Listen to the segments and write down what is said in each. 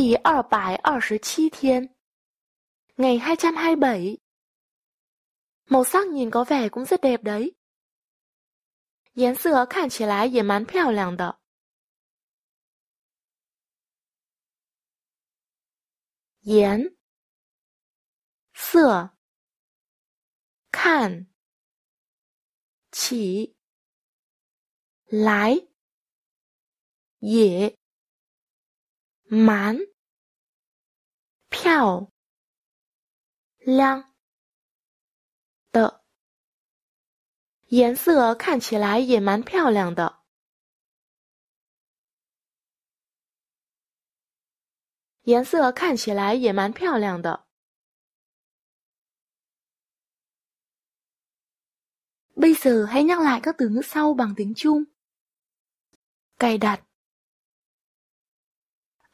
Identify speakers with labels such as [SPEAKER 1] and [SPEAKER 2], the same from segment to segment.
[SPEAKER 1] 第二百二十七 thiên Ngày 227 Màu sắc nhìn có vẻ cũng rất đẹp đấy. Dán sữa khẳng chỉ lái dễ mán phèo làng đỏ. Dán Sữa Khẳng Chỉ Lái Dễ 蛮漂亮的颜色，看起来也蛮漂亮的。颜色看起来也蛮漂亮的。Bây giờ hãy nhắc lại các từ ngữ sau bằng tiếng Trung: cài đặt.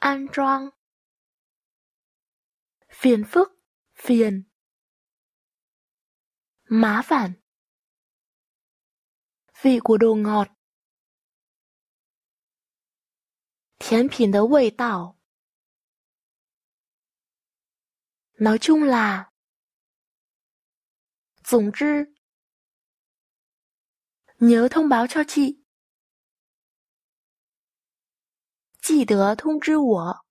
[SPEAKER 1] an trang, phiền phức phiền má phản vị của đồ ngọt thiến phìn đấu quầy tảo nói chung là dùng chứ nhớ thông báo cho chị 记得通知我。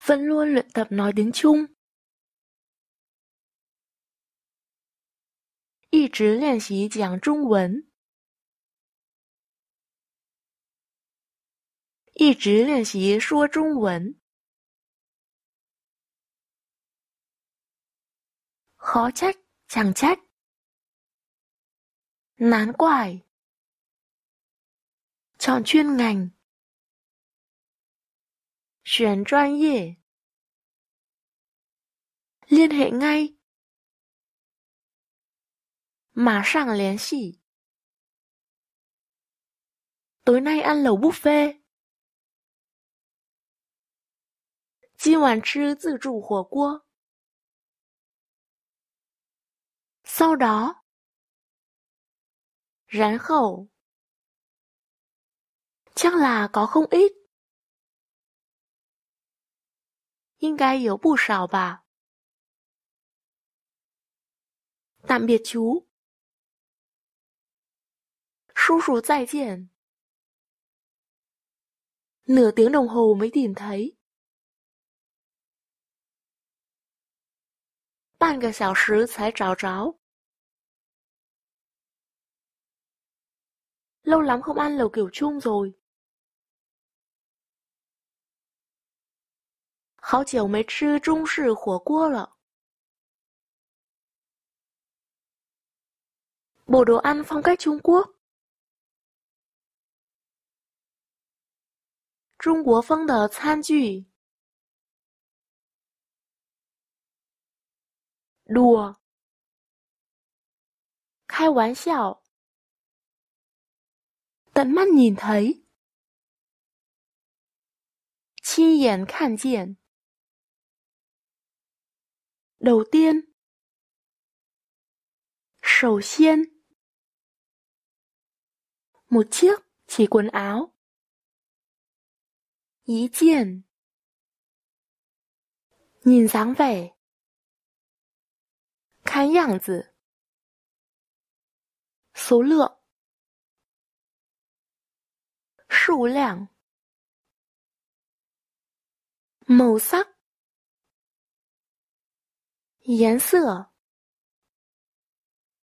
[SPEAKER 1] 分轮练的说英语、一直练习讲中文，一直练习说中文。好 j a c 难怪。Chọn chuyên ngành. Chuyển chuyên nghiệp. Liên hệ ngay. Mà sang liên xỉ. Tối nay ăn lẩu buffet. 今晚吃自助火锅。sau đó，然后。chắc là có không ít. 应该有不少吧。tạm biệt chú. nửa tiếng đồng hồ mới tìm thấy. Bạn cả 小时才找着。Lâu lắm không ăn lẩu kiểu chung rồi. 好久没吃中式火锅了。bữa đồ ăn phong cách Trung Quốc, Trung Quốc phong 的餐具。luo 开玩笑。tận mắt nhìn thấy，亲眼看见。đầu tiên sầu xiên một chiếc chỉ quần áo ý kiện nhìn dáng vẻ cái dạng tử số lượng số lượng màu sắc 颜色。